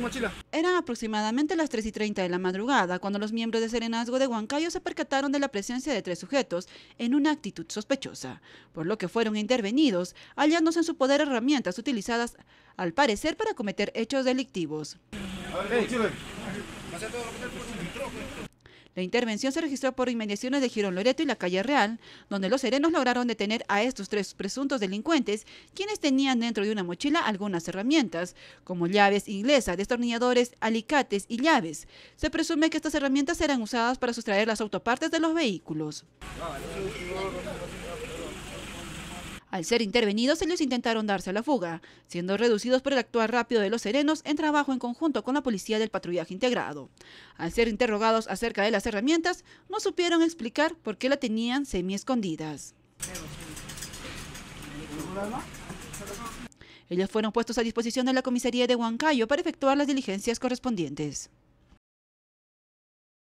mochila. Eran aproximadamente las 3 y 30 de la madrugada cuando los miembros de Serenazgo de Huancayo se percataron de la presencia de tres sujetos en una actitud sospechosa, por lo que fueron intervenidos, hallándose en su poder herramientas utilizadas al parecer para cometer hechos delictivos. La intervención se registró por inmediaciones de Girón Loreto y la calle Real, donde los serenos lograron detener a estos tres presuntos delincuentes, quienes tenían dentro de una mochila algunas herramientas, como llaves inglesas, destornilladores, alicates y llaves. Se presume que estas herramientas serán usadas para sustraer las autopartes de los vehículos. Al ser intervenidos, ellos intentaron darse a la fuga, siendo reducidos por el actuar rápido de los serenos en trabajo en conjunto con la policía del patrullaje integrado. Al ser interrogados acerca de las herramientas, no supieron explicar por qué la tenían semi escondidas. Ellos fueron puestos a disposición de la comisaría de Huancayo para efectuar las diligencias correspondientes.